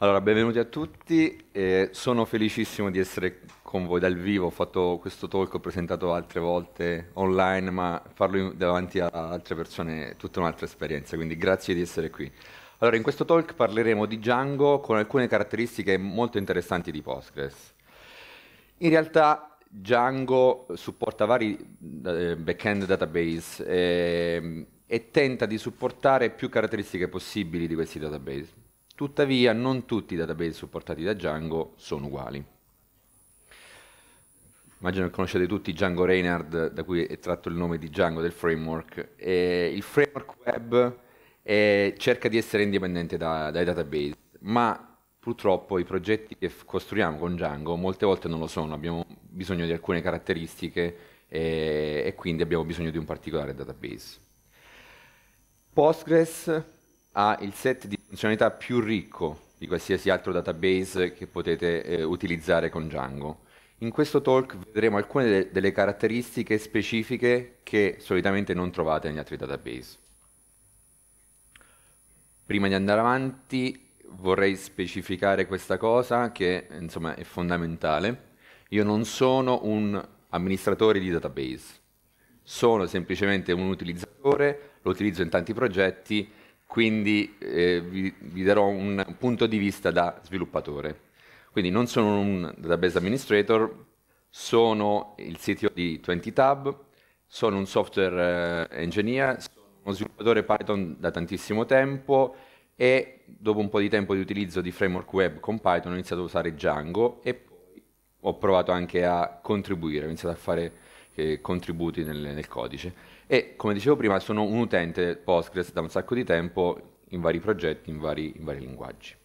Allora, benvenuti a tutti, eh, sono felicissimo di essere con voi dal vivo, ho fatto questo talk, ho presentato altre volte online, ma farlo in, davanti a altre persone è tutta un'altra esperienza, quindi grazie di essere qui. Allora, in questo talk parleremo di Django con alcune caratteristiche molto interessanti di Postgres. In realtà Django supporta vari eh, back-end database eh, e tenta di supportare più caratteristiche possibili di questi database. Tuttavia non tutti i database supportati da Django sono uguali. Immagino che conoscete tutti Django Reinhardt, da cui è tratto il nome di Django del framework. E il framework web è, cerca di essere indipendente da, dai database, ma purtroppo i progetti che costruiamo con Django molte volte non lo sono, abbiamo bisogno di alcune caratteristiche e, e quindi abbiamo bisogno di un particolare database. Postgres ha il set di funzionalità più ricco di qualsiasi altro database che potete eh, utilizzare con Django. In questo talk vedremo alcune de delle caratteristiche specifiche che solitamente non trovate negli altri database. Prima di andare avanti vorrei specificare questa cosa che insomma, è fondamentale. Io non sono un amministratore di database, sono semplicemente un utilizzatore, lo utilizzo in tanti progetti quindi eh, vi, vi, darò un, punto di vista da sviluppatore. Quindi non sono un database administrator, sono il CTO di 20Tab, sono un software eh, engineer, sono uno sviluppatore Python da tantissimo tempo e dopo un po' di tempo di utilizzo di framework web con Python ho iniziato a usare Django e poi ho provato anche a contribuire, ho iniziato a fare eh, contributi nel, nel codice. E come dicevo prima, sono un utente Postgres da un sacco di tempo in vari progetti, in vari, in vari linguaggi.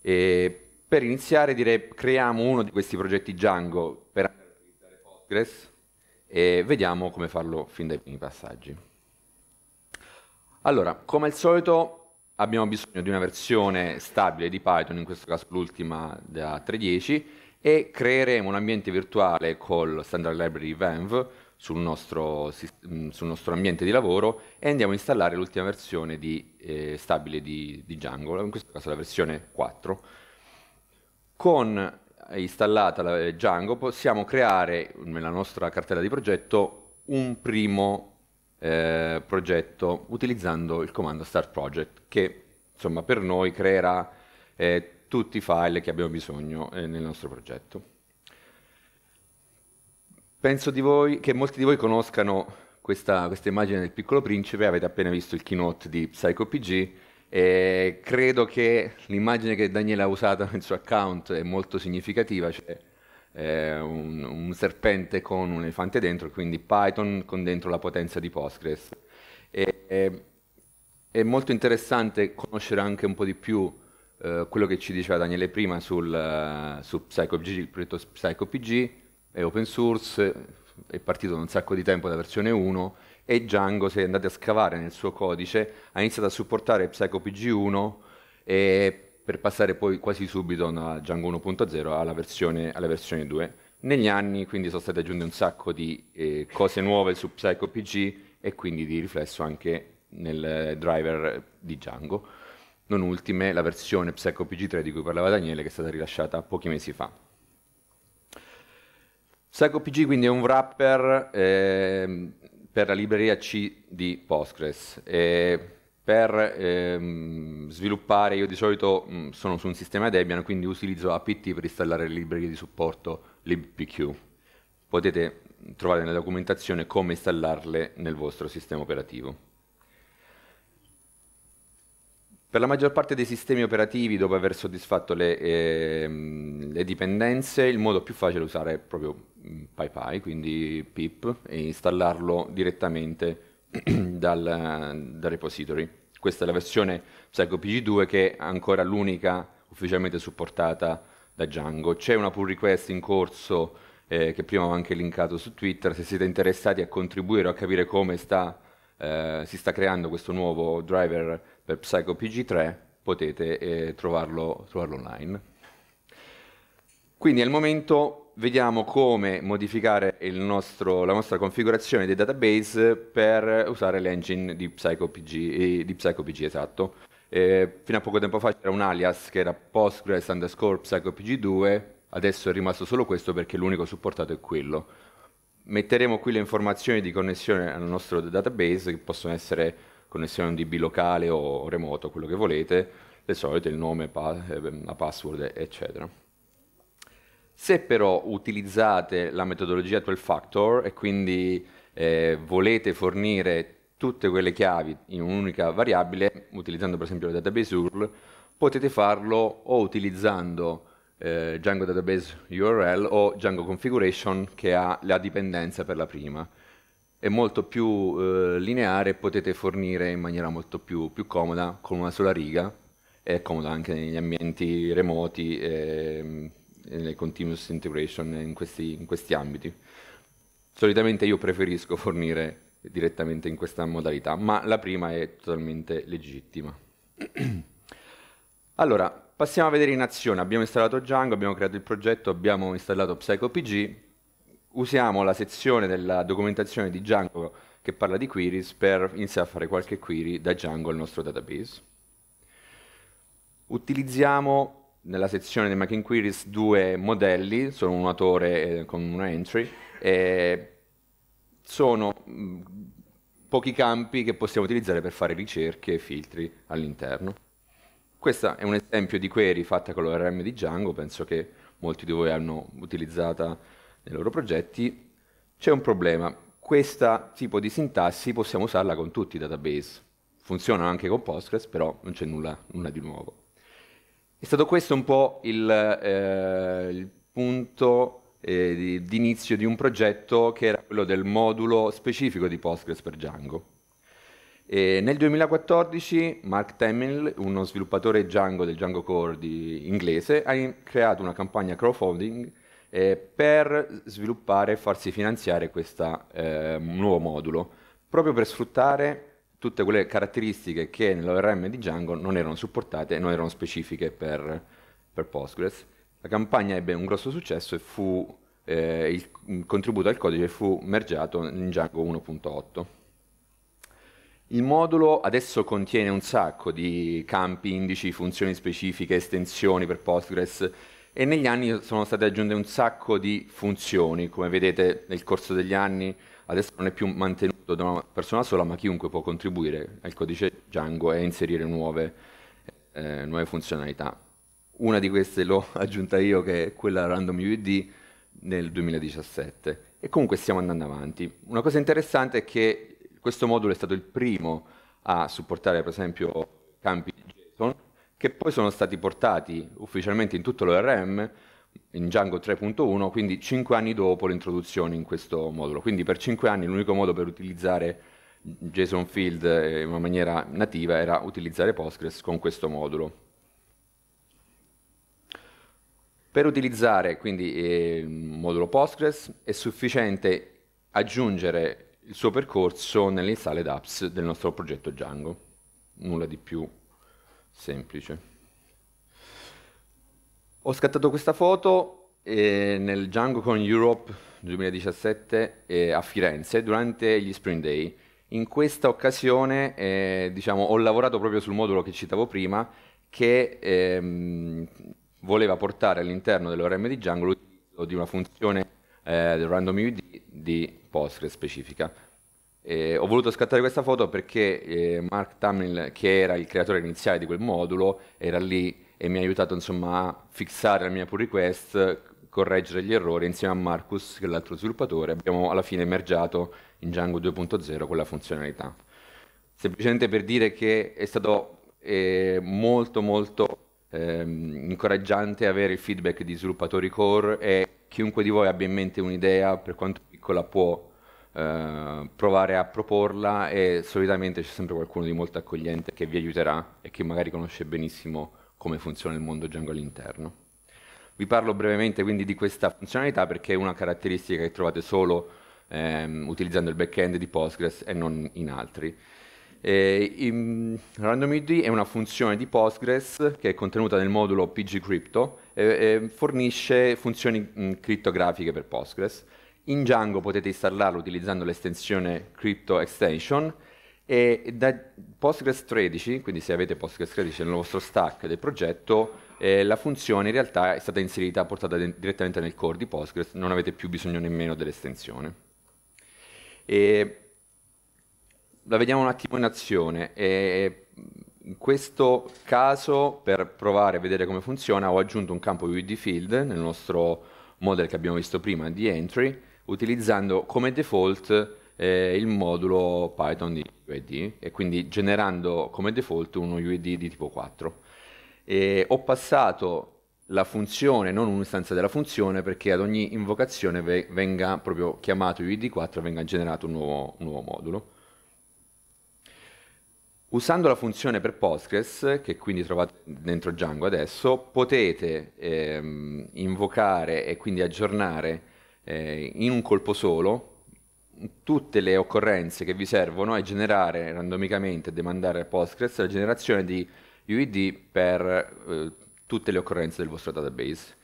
E per iniziare direi creiamo uno di questi progetti Django per utilizzare Postgres e vediamo come farlo fin dai primi passaggi. Allora, come al solito abbiamo bisogno di una versione stabile di Python, in questo caso l'ultima da 3.10, e creeremo un ambiente virtuale col standard library Venv sul nostro, mm, sul nostro, ambiente di lavoro e andiamo a installare l'ultima versione di, eh, stabile di, di, Django, in questo caso la versione 4. Con eh, installata la, eh, Django possiamo creare nella nostra cartella di progetto un primo eh, progetto utilizzando il comando start project che insomma, per noi creerà eh, tutti i file che abbiamo bisogno nel nostro progetto. Penso di voi, che molti di voi conoscano questa, questa immagine del piccolo principe, avete appena visto il keynote di Psycho PG, e credo che l'immagine che Daniele ha usato nel suo account è molto significativa, cioè eh, un, un, serpente con un elefante dentro, quindi Python con dentro la potenza di Postgres. E, e, è molto interessante conoscere anche un po' di più eh, quello che ci diceva Daniele prima sul, uh, su PsychoPG, il progetto PsychoPG, è open source, è partito da un sacco di tempo da versione 1 e Django, se andate a scavare nel suo codice, ha iniziato a supportare PsychoPG 1 e per passare poi quasi subito da Django 1.0 alla versione, alla versione 2. Negli anni quindi sono state aggiunte un sacco di eh, cose nuove su PsychoPG e quindi di riflesso anche nel driver di Django. Non ultime la versione PsychoPG 3 di cui parlava Daniele che è stata rilasciata pochi mesi fa. Psycho PG quindi è un wrapper eh, per la libreria C di Postgres. Eh, per ehm, sviluppare, io di solito mh, mm, sono su un sistema Debian, quindi utilizzo apt per installare le librerie di supporto libpq. Potete trovare nella documentazione come installarle nel vostro sistema operativo. Per la maggior parte dei sistemi operativi, dopo aver soddisfatto le, ehm, le dipendenze, il modo più facile è usare proprio PyPy, quindi pip, e installarlo direttamente dal, dal repository. Questa è la versione PsychoPG2 che è ancora l'unica ufficialmente supportata da Django. C'è una pull request in corso eh, che prima ho anche linkato su Twitter, se siete interessati a contribuire o a capire come sta, eh, si sta creando questo nuovo driver per PsychoPG3 potete eh, trovarlo, trovarlo online. Quindi al momento vediamo come modificare nostro, la nostra configurazione dei database per usare l'engine di PsychoPG, eh, di PsychoPG esatto. Eh, fino a poco tempo fa c'era un alias che era Postgres underscore PsychoPG2, adesso è rimasto solo questo perché l'unico supportato è quello. Metteremo qui le informazioni di connessione al nostro database, che possono essere connessione a un DB locale o remoto, quello che volete, le solite, il nome, pa la eh, password, eccetera. Se però utilizzate la metodologia 12 factor e quindi eh, volete fornire tutte quelle chiavi in un'unica variabile, utilizzando per esempio la database URL, potete farlo o utilizzando eh, Django Database URL o Django Configuration che ha la dipendenza per la prima. È molto più eh, lineare, potete fornire in maniera molto più, più comoda con una sola riga, è comoda anche negli ambienti remoti. Eh, eh, le continuous integration in questi, in questi ambiti. Solitamente io preferisco fornire direttamente in questa modalità, ma la prima è totalmente legittima. allora, passiamo a vedere in azione. Abbiamo installato Django, abbiamo creato il progetto, abbiamo installato PsychoPG. Usiamo la sezione della documentazione di Django che parla di queries per iniziare a fare qualche query da Django al nostro database. Utilizziamo nella sezione dei Making Queries due modelli, sono un autore eh, con una entry, e sono pochi campi che possiamo utilizzare per fare ricerche e filtri all'interno. Questo è un esempio di query fatta con l'ORM di Django, penso che molti di voi hanno utilizzata nei loro progetti. C'è un problema, questo tipo di sintassi possiamo usarla con tutti i database, funziona anche con Postgres, però non c'è nulla, nulla di nuovo. È stato questo un po' il, eh, il punto eh, di, d'inizio di un progetto che era quello del modulo specifico di Postgres per Django. E nel 2014 Mark Temmel, uno sviluppatore Django del Django Core inglese, ha creato una campagna crowdfunding eh, per sviluppare e farsi finanziare questo eh, nuovo modulo, proprio per sfruttare tutte quelle caratteristiche che nell'ORM di Django non erano supportate e non erano specifiche per, per, Postgres. La campagna ebbe un grosso successo e fu, eh, il, il, contributo al codice fu mergiato in Django 1.8. Il modulo adesso contiene un sacco di campi, indici, funzioni specifiche, estensioni per Postgres e negli anni sono state aggiunte un sacco di funzioni, come vedete nel corso degli anni adesso non è più mantenuto da una persona sola, ma chiunque può contribuire al codice Django e inserire nuove, eh, nuove funzionalità. Una di queste l'ho aggiunta io, che è quella Random UID nel 2017. E comunque stiamo andando avanti. Una cosa interessante è che questo modulo è stato il primo a supportare, per esempio, campi JSON, che poi sono stati portati ufficialmente in tutto l'ORM in Django 3.1, quindi 5 anni dopo l'introduzione in questo modulo. Quindi per 5 anni l'unico modo per utilizzare JSON Field in una maniera nativa era utilizzare Postgres con questo modulo. Per utilizzare quindi ehm, il modulo Postgres è sufficiente aggiungere il suo percorso nelle sale d'apps del nostro progetto Django. Nulla di più semplice. Ho scattato questa foto eh, nel DjangoCon Europe 2017 eh, a Firenze durante gli Spring Day. In questa occasione eh, diciamo, ho lavorato proprio sul modulo che citavo prima che ehm, voleva portare all'interno dell'ORM di Django l'utilizzo di una funzione eh, del random UD di Postgre specifica. Eh, ho voluto scattare questa foto perché eh, Mark Tamil, che era il creatore iniziale di quel modulo, era lì e mi ha aiutato insomma a fissare la mia pull request, correggere gli errori insieme a Marcus, che è l'altro sviluppatore, abbiamo alla fine emergiato in Django 2.0 quella funzionalità. Semplicemente per dire che è stato eh, molto molto ehm, incoraggiante avere il feedback di sviluppatori core e chiunque di voi abbia in mente un'idea, per quanto piccola, può eh, provare a proporla e solitamente c'è sempre qualcuno di molto accogliente che vi aiuterà e che magari conosce benissimo come funziona il mondo Django all'interno. Vi parlo brevemente quindi di questa funzionalità perché è una caratteristica che trovate solo ehm, utilizzando il backend di Postgres e non in altri. Eh, in RandomID è una funzione di Postgres che è contenuta nel modulo pgcrypto e, e fornisce funzioni mh, criptografiche per Postgres. In Django potete installarlo utilizzando l'estensione crypto extension e da Postgres 13, quindi se avete Postgres 13 nel vostro stack del progetto, eh, la funzione in realtà è stata inserita, portata de- direttamente nel core di Postgres, non avete più bisogno nemmeno dell'estensione. E la vediamo un attimo in azione. E in questo caso, per provare a vedere come funziona, ho aggiunto un campo UID field nel nostro model che abbiamo visto prima di entry, utilizzando come default eh, il modulo Python di UID e quindi generando come default uno UID di tipo 4. E ho passato la funzione, non un'istanza della funzione, perché ad ogni invocazione ve venga proprio chiamato UID4 e venga generato un nuovo, un nuovo, modulo. Usando la funzione per Postgres, che quindi trovate dentro Django adesso, potete ehm, invocare e quindi aggiornare eh, in un colpo solo tutte le occorrenze che vi servono a generare randomicamente demandare a Postgres la generazione di UID per eh, tutte le occorrenze del vostro database.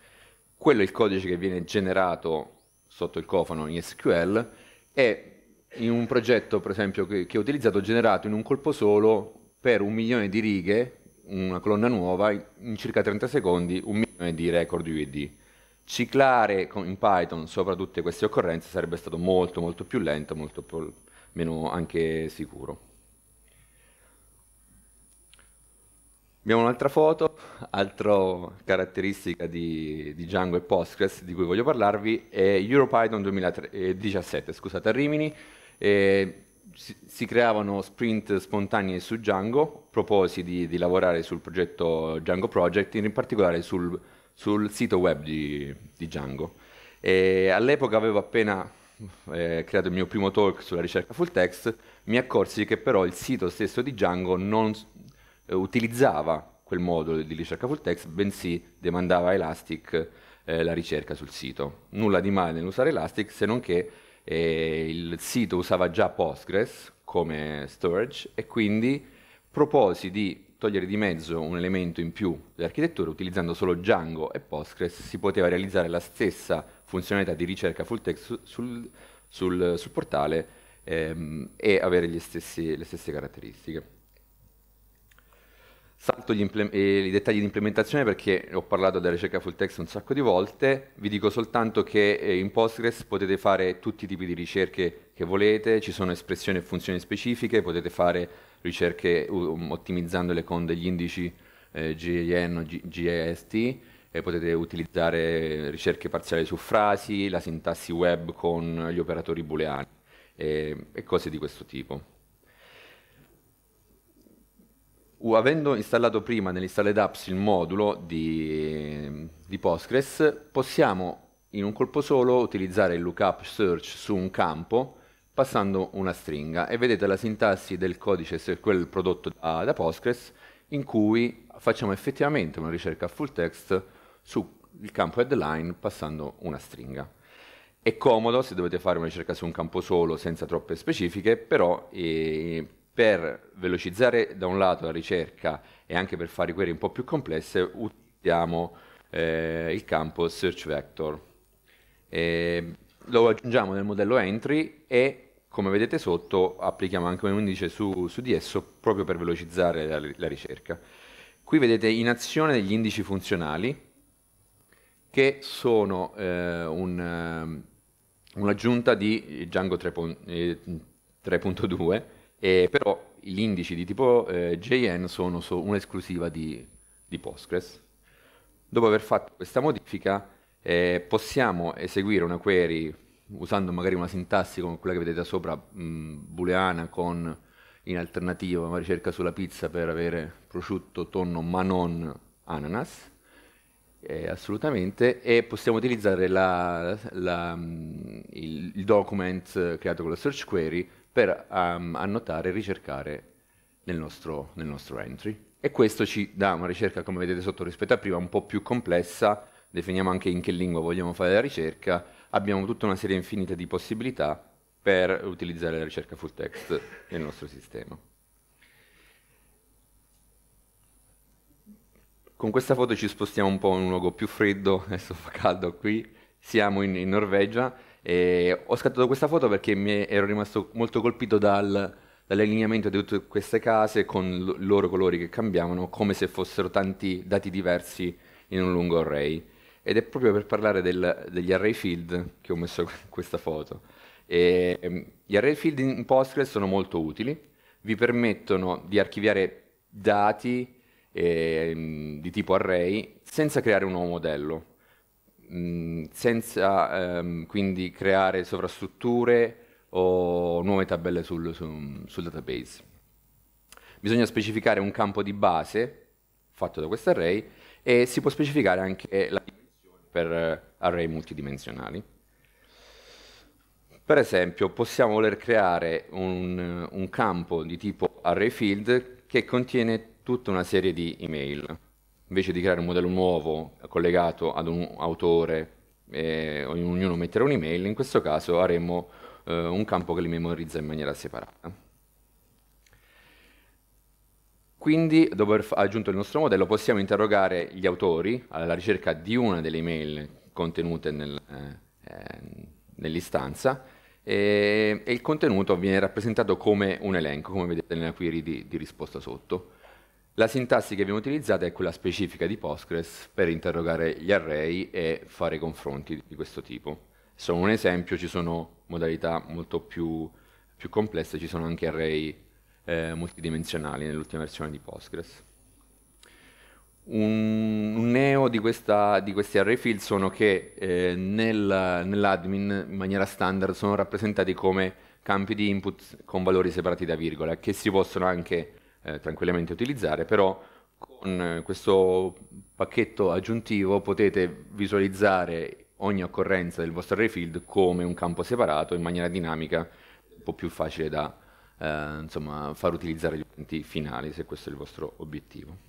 Quello è il codice che viene generato sotto il cofano in SQL e in un progetto, per esempio, che, che ho utilizzato, ho generato in un colpo solo per un milione di righe, una colonna nuova, in circa 30 secondi, un milione di record UID ciclare in Python sopra tutte queste occorrenze sarebbe stato molto molto più lento, molto più, meno anche sicuro. Abbiamo un'altra foto, altra caratteristica di, di, Django e Postgres di cui voglio parlarvi, è EuroPython 2017, scusate, a Rimini. Eh, si, si, creavano sprint spontanei su Django, proposi di, di lavorare sul progetto Django Project, in particolare sul sul sito web di, di Django. E all'epoca avevo appena eh, creato il mio primo talk sulla ricerca full text, mi accorsi che però il sito stesso di Django non eh, utilizzava quel modulo di ricerca full text, bensì demandava a Elastic eh, la ricerca sul sito. Nulla di male nell'usare Elastic, se non che eh, il sito usava già Postgres come storage e quindi proposi di togliere di mezzo un elemento in più dell'architettura utilizzando solo Django e Postgres si poteva realizzare la stessa funzionalità di ricerca full text sul, sul, sul portale ehm, e avere stessi, le stesse caratteristiche. Salto i dettagli di implementazione perché ho parlato della ricerca full text un sacco di volte, vi dico soltanto che eh, in Postgres potete fare tutti i tipi di ricerche che volete, ci sono espressioni e funzioni specifiche, potete fare ricerche um, ottimizzando con degli indici eh, GAN o GAST e potete utilizzare ricerche parziali su frasi, la sintassi web con gli operatori booleani e, e cose di questo tipo. avendo installato prima nell'installed apps il modulo di, di, Postgres, possiamo in un colpo solo utilizzare il lookup search su un campo passando una stringa e vedete la sintassi del codice se prodotto da, da, Postgres in cui facciamo effettivamente una ricerca full text sul campo headline passando una stringa. È comodo se dovete fare una ricerca su un campo solo senza troppe specifiche, però eh, per velocizzare da un lato la ricerca e anche per fare query un po' più complesse utilizziamo eh, il campo search vector. Eh, lo aggiungiamo nel modello entry e come vedete sotto applichiamo anche un indice su, su di esso proprio per velocizzare la, la ricerca. Qui vedete in azione degli indici funzionali che sono eh, un, ehm, un'aggiunta di Django 3.2 eh, però gli indici di tipo eh, JN sono so, un'esclusiva di, di, Postgres. Dopo aver fatto questa modifica eh, possiamo eseguire una query usando magari una sintassi come quella che vedete da sopra, mh, mm, booleana con in alternativa una ricerca sulla pizza per avere prosciutto, tonno, ma non ananas, eh, assolutamente, e possiamo utilizzare la, la, mm, il, il, document creato con la search query per um, annotare e ricercare nel nostro, nel nostro entry. E questo ci dà una ricerca, come vedete sotto rispetto a prima, un po' più complessa, definiamo anche in che lingua vogliamo fare la ricerca, abbiamo tutta una serie infinita di possibilità per utilizzare la ricerca full text nel nostro sistema. Con questa foto ci spostiamo un po' in un luogo più freddo, adesso fa caldo qui, siamo in, in Norvegia e ho scattato questa foto perché mi ero rimasto molto colpito dal, dall'allineamento di tutte queste case con i loro colori che cambiavano come se fossero tanti dati diversi in un lungo array ed è proprio per parlare del, degli array field che ho messo questa foto. E, ehm, gli array field in Postgres sono molto utili, vi permettono di archiviare dati ehm, di tipo array senza creare un nuovo modello, mh, mm, senza ehm, quindi creare sovrastrutture o nuove tabelle sul, sul, sul database. Bisogna specificare un campo di base fatto da questo array e si può specificare anche la per eh, array multidimensionali. Per esempio, possiamo voler creare un, un campo di tipo array field che contiene tutta una serie di email. Invece di creare un modello nuovo collegato ad un autore e eh, ognuno mettere un'email, in questo caso avremo eh, un campo che li memorizza in maniera separata. Quindi, dopo aver aggiunto il nostro modello, possiamo interrogare gli autori alla ricerca di una delle email contenute nel, eh, eh, nell'istanza e, e, il contenuto viene rappresentato come un elenco, come vedete nella query di, di risposta sotto. La sintassi che viene utilizzata è quella specifica di Postgres per interrogare gli array e fare confronti di questo tipo. Sono un esempio, ci sono modalità molto più, più complesse, ci sono anche array eh, multidimensionali nell'ultima versione di Postgres. Un, un neo di, questa, di, questi array field sono che eh, nel, nell'admin in maniera standard sono rappresentati come campi di input con valori separati da virgola, che si possono anche eh, tranquillamente utilizzare, però con eh, questo pacchetto aggiuntivo potete visualizzare ogni occorrenza del vostro array field come un campo separato in maniera dinamica, un po' più facile da eh, insomma, far utilizzare gli utenti finali, se questo è il vostro obiettivo.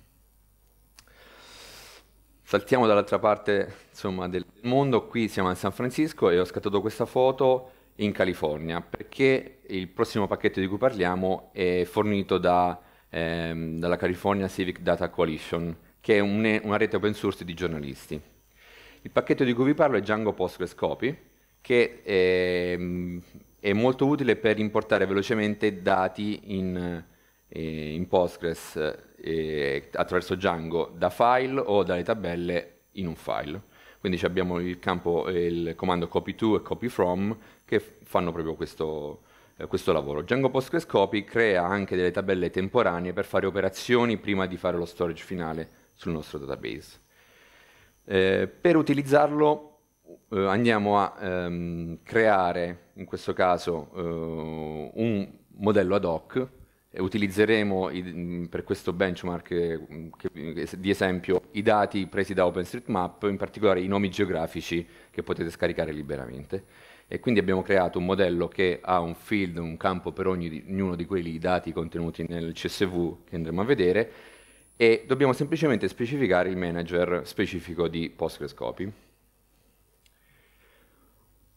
Saltiamo dall'altra parte insomma, del mondo, qui siamo a San Francisco e ho scattato questa foto in California perché il prossimo pacchetto di cui parliamo è fornito da, ehm, dalla California Civic Data Coalition, che è un, una rete open source di giornalisti. Il pacchetto di cui vi parlo è Django Postgres Copy, che ehm, è molto utile per importare velocemente dati in, eh, in Postgres eh, attraverso Django da file o dalle tabelle in un file. Quindi abbiamo il, campo, il comando copy to e copy from che fanno proprio questo, eh, questo lavoro. Django Postgres Copy crea anche delle tabelle temporanee per fare operazioni prima di fare lo storage finale sul nostro database. Eh, per utilizzarlo eh, andiamo a ehm, creare in questo caso eh, un modello ad hoc e utilizzeremo i, mm, per questo benchmark eh, che, che, di esempio i dati presi da OpenStreetMap, in particolare i nomi geografici che potete scaricare liberamente. E quindi abbiamo creato un modello che ha un field, un campo per ogni, ognuno di quei dati contenuti nel CSV che andremo a vedere e dobbiamo semplicemente specificare il manager specifico di PostgreSQL.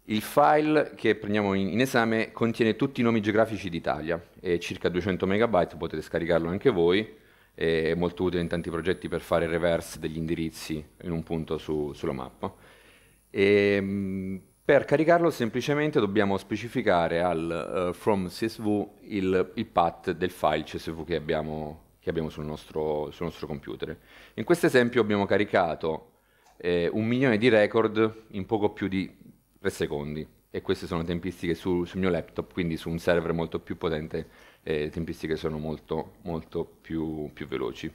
Il file che prendiamo in, esame contiene tutti i nomi geografici d'Italia, è circa 200 MB, potete scaricarlo anche voi, è molto utile in tanti progetti per fare reverse degli indirizzi in un punto su, sulla mappa. E, ehm, per caricarlo semplicemente dobbiamo specificare al uh, from csv il, il, path del file csv che abbiamo, che abbiamo sul, nostro, sul, nostro, computer. In questo esempio abbiamo caricato eh, un milione di record in poco più di 3 secondi e queste sono tempistiche su, sul mio laptop, quindi su un server molto più potente eh, tempistiche sono molto, molto più, più veloci.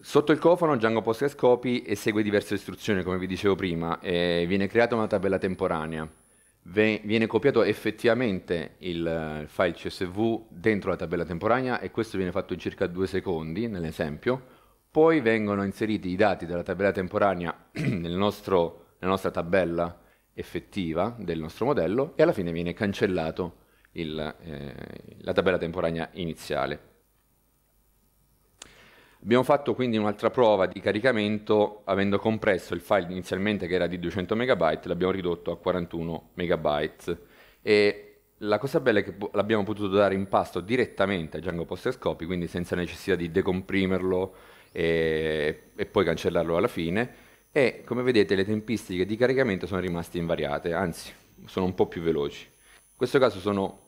Sotto il cofano Django Postgres copy esegue diverse istruzioni, come vi dicevo prima, viene creata una tabella temporanea, viene copiato effettivamente il file CSV dentro la tabella temporanea e questo viene fatto in circa due secondi nell'esempio, poi vengono inseriti i dati della tabella temporanea nel nostro, nella nostra tabella effettiva del nostro modello e alla fine viene cancellato il, eh, la tabella temporanea iniziale. Abbiamo fatto quindi un'altra prova di caricamento avendo compresso il file inizialmente che era di 200 MB, l'abbiamo ridotto a 41 MB e la cosa bella è che l'abbiamo potuto dare in pasto direttamente a Django Posterscopy, quindi senza necessità di decomprimerlo e, e poi cancellarlo alla fine e come vedete le tempistiche di caricamento sono rimaste invariate, anzi sono un po' più veloci. In questo caso sono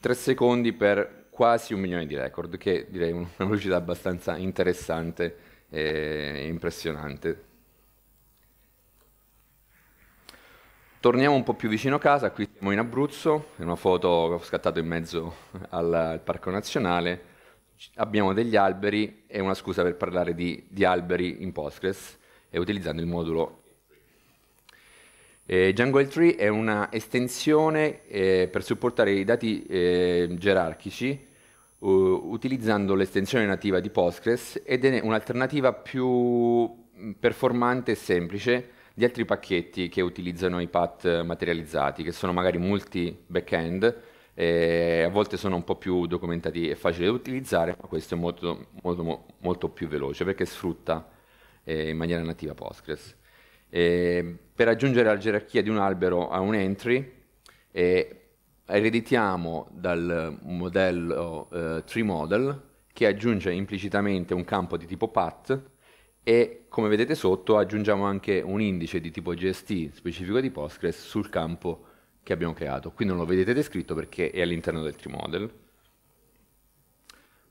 3 secondi per quasi un milione di record, che direi una velocità abbastanza interessante e impressionante. Torniamo un po' più vicino a casa, qui siamo in Abruzzo, è una foto che ho scattato in mezzo al Parco Nazionale, abbiamo degli alberi e una scusa per parlare di, di alberi in Postgres e utilizzando il modulo eh, Django L3 è un'estensione eh, per supportare i dati eh, gerarchici uh, utilizzando l'estensione nativa di Postgres ed è un'alternativa più mm, performante e semplice di altri pacchetti che utilizzano i path materializzati, che sono magari multi backend eh, a volte sono un po' più documentati e facili da utilizzare, ma questo è molto, molto, molto più veloce perché sfrutta eh, in maniera nativa Postgres. Eh, per aggiungere la gerarchia di un albero a un entry, eh, ereditiamo dal modello eh, tree model che aggiunge implicitamente un campo di tipo path e come vedete sotto aggiungiamo anche un indice di tipo GST specifico di Postgres sul campo che abbiamo creato. Qui non lo vedete descritto perché è all'interno del tree model.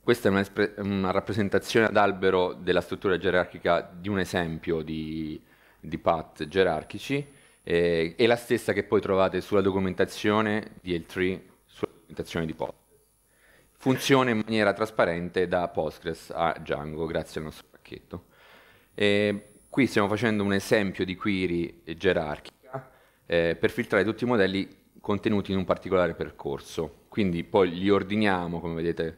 Questa è una, una rappresentazione ad albero della struttura gerarchica di un esempio di, di path gerarchici, eh, è la stessa che poi trovate sulla documentazione di L3, sulla documentazione di Postgres. Funziona in maniera trasparente da Postgres a Django, grazie al nostro pacchetto. Eh, qui stiamo facendo un esempio di query gerarchica eh, per filtrare tutti i modelli contenuti in un particolare percorso. Quindi poi li ordiniamo, come vedete,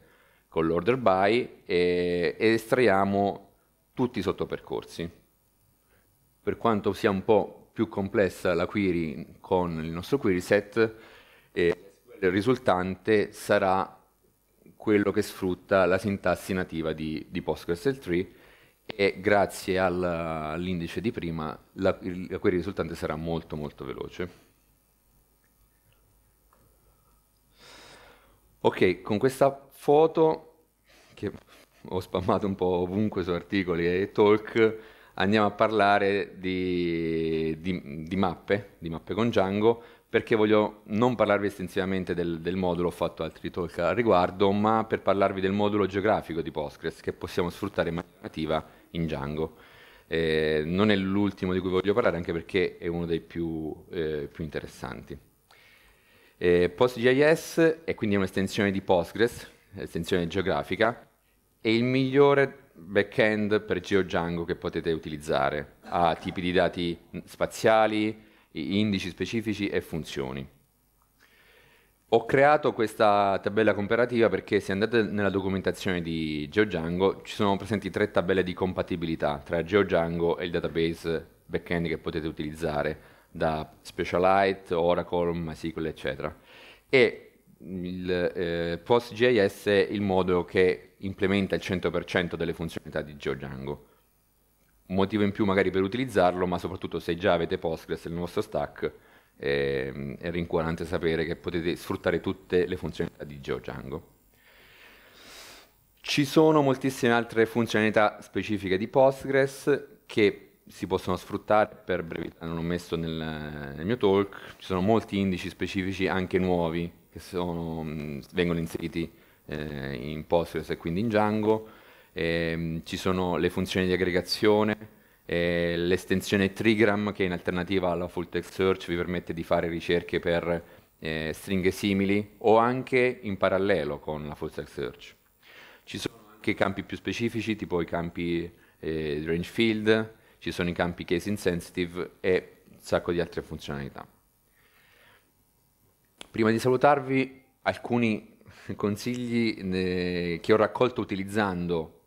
con l'order by e, e estraiamo tutti i sottopercorsi. Per quanto sia un po' più complessa la query con il nostro query set, eh, il risultante sarà quello che sfrutta la sintassi nativa di, di PostgreSQL 3 e grazie all'indice di prima la, la query risultante sarà molto molto veloce. Ok, con questa foto che ho spammato un po' ovunque su articoli e talk, andiamo a parlare di, di, di, mappe, di mappe con Django, perché voglio non parlarvi estensivamente del, del, modulo, ho fatto altri talk al riguardo, ma per parlarvi del modulo geografico di Postgres che possiamo sfruttare in maniera nativa in Django. Eh, non è l'ultimo di cui voglio parlare, anche perché è uno dei più, eh, più interessanti. Eh, PostGIS è quindi un'estensione di Postgres, estensione geografica, è il migliore backend per GeoDjango che potete utilizzare. Ha tipi di dati spaziali, indici specifici e funzioni. Ho creato questa tabella comparativa perché se andate nella documentazione di GeoDjango ci sono presenti tre tabelle di compatibilità tra GeoDjango e il database backend che potete utilizzare da Specialite, Oracle, MySQL eccetera. E il eh, PostGIS è il modulo che implementa il 100% delle funzionalità di GeoDjango. Un motivo in più magari per utilizzarlo, ma soprattutto se già avete Postgres nel vostro stack eh, è rincuorante sapere che potete sfruttare tutte le funzionalità di GeoDjango. Ci sono moltissime altre funzionalità specifiche di Postgres che si possono sfruttare, per brevità non ho messo nel, nel mio talk, ci sono molti indici specifici anche nuovi che sono, vengono inseriti eh, in Postgres e quindi in Django, eh, ci sono le funzioni di aggregazione, eh, l'estensione Trigram che in alternativa alla full text search vi permette di fare ricerche per eh, stringhe simili o anche in parallelo con la full text search. Ci sono anche campi più specifici tipo i campi eh, range field, ci sono i campi case insensitive e un sacco di altre funzionalità. Prima di salutarvi alcuni consigli eh, che ho raccolto utilizzando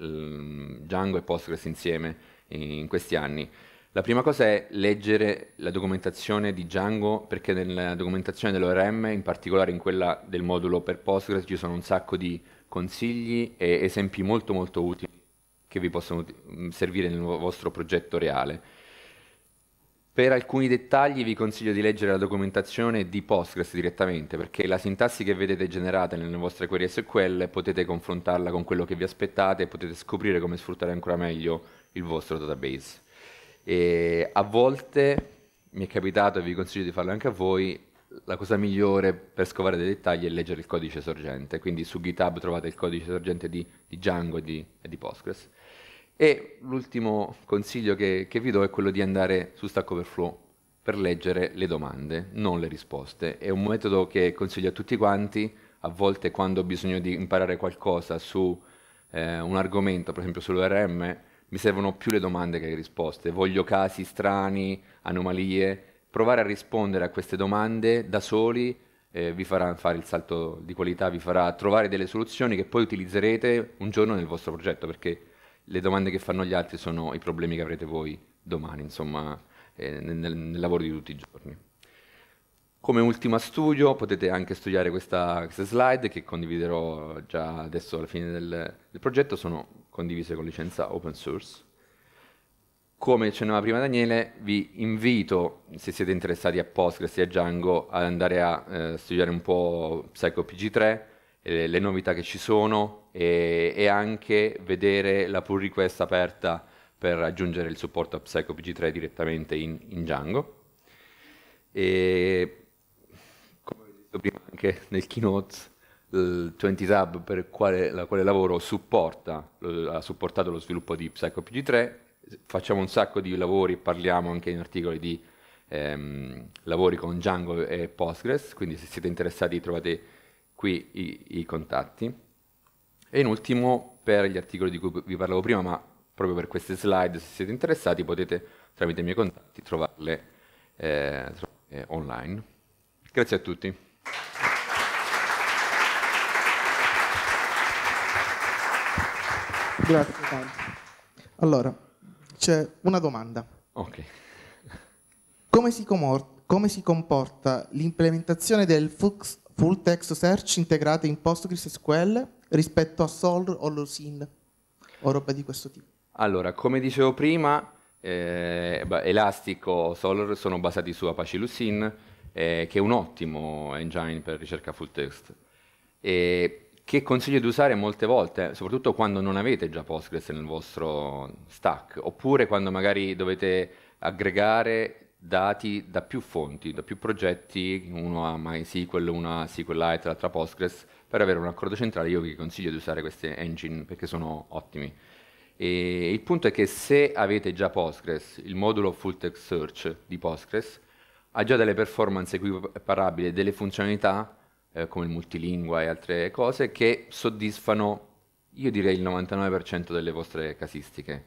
ehm, Django e Postgres insieme in questi anni. La prima cosa è leggere la documentazione di Django, perché nella documentazione dell'ORM, in particolare in quella del modulo per Postgres, ci sono un sacco di consigli e esempi molto molto utili che vi possono mm, servire nel vostro progetto reale. Per alcuni dettagli vi consiglio di leggere la documentazione di Postgres direttamente, perché la sintassi che vedete generata nelle vostre query SQL potete confrontarla con quello che vi aspettate e potete scoprire come sfruttare ancora meglio il vostro database. E a volte mi è capitato, e vi consiglio di farlo anche a voi, la cosa migliore per scovare dei dettagli è leggere il codice sorgente, quindi su GitHub trovate il codice sorgente di, di Django e di, e di, Postgres. E l'ultimo consiglio che, che vi do è quello di andare su Stack Overflow per leggere le domande, non le risposte. È un metodo che consiglio a tutti quanti, a volte quando ho bisogno di imparare qualcosa su eh, un argomento, per esempio sull'ORM, mi servono più le domande che le risposte. Voglio casi strani, anomalie. Provare a rispondere a queste domande da soli eh, vi farà fare il salto di qualità, vi farà trovare delle soluzioni che poi utilizzerete un giorno nel vostro progetto, perché le domande che fanno gli altri sono i problemi che avrete voi domani, insomma, eh, nel, nel lavoro di tutti i giorni. Come ultima studio potete anche studiare questa, queste slide che condividerò già adesso alla fine del, del progetto, sono condivise con licenza open source. Come accennava prima Daniele, vi invito, se siete interessati a Postgres e a Django, ad andare a eh, studiare un po' PsychoPG3, eh, le novità che ci sono e, e, anche vedere la pull request aperta per aggiungere il supporto a PsychoPG3 direttamente in, in Django. E, come ho detto prima anche nel keynote, il eh, 20Tab per quale, la quale lavoro supporta, eh, ha supportato lo sviluppo di PsychoPG3, facciamo un sacco di lavori, parliamo anche in articoli di ehm, lavori con Django e Postgres, quindi se siete interessati trovate qui i, i contatti. E in ultimo, per gli articoli di cui vi parlavo prima, ma proprio per queste slide, se siete interessati potete tramite i miei contatti trovarle eh, eh online. Grazie a tutti. Grazie tanto. Allora, c'è una domanda. Okay. Come, si come si, comporta l'implementazione del full text search integrato in PostgreSQL rispetto a Sol o Lucene o roba di questo tipo? Allora, come dicevo prima, eh, Elastic o Solr sono basati su Apache Lucene, eh, che è un ottimo engine per ricerca full text. E che consiglio di usare molte volte, soprattutto quando non avete già Postgres nel vostro stack, oppure quando magari dovete aggregare dati da più fonti, da più progetti, uno ha MySQL, uno ha SQLite, l'altro a Postgres, per avere un accordo centrale io vi consiglio di usare queste engine perché sono ottimi. E il punto è che se avete già Postgres, il modulo Full Text Search di Postgres ha già delle performance equiparabili, e delle funzionalità eh, come il multilingua e altre cose, che soddisfano, io direi, il 99% delle vostre casistiche.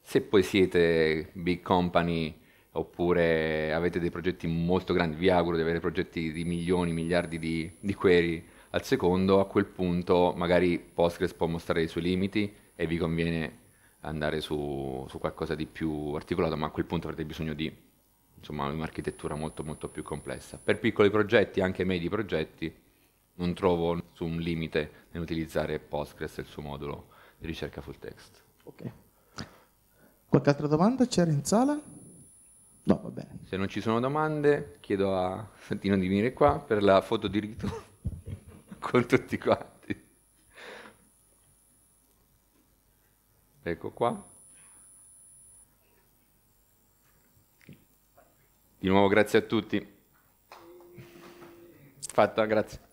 Se poi siete big company oppure avete dei progetti molto grandi, vi auguro di avere progetti di milioni, miliardi di, di query al secondo, a quel punto magari Postgres può mostrare i suoi limiti e vi conviene andare su, su qualcosa di più articolato, ma a quel punto avrete bisogno di insomma, un'architettura molto molto più complessa. Per piccoli progetti, anche medi progetti, non trovo nessun limite nell'utilizzare Postgres e il suo modulo di ricerca full text. Ok. Qualche altra domanda c'era in sala? No, va bene. Se non ci sono domande, chiedo a Santino di venire qua per la foto di rito con tutti quanti. Ecco qua. Di nuovo grazie a tutti. Fatto, grazie.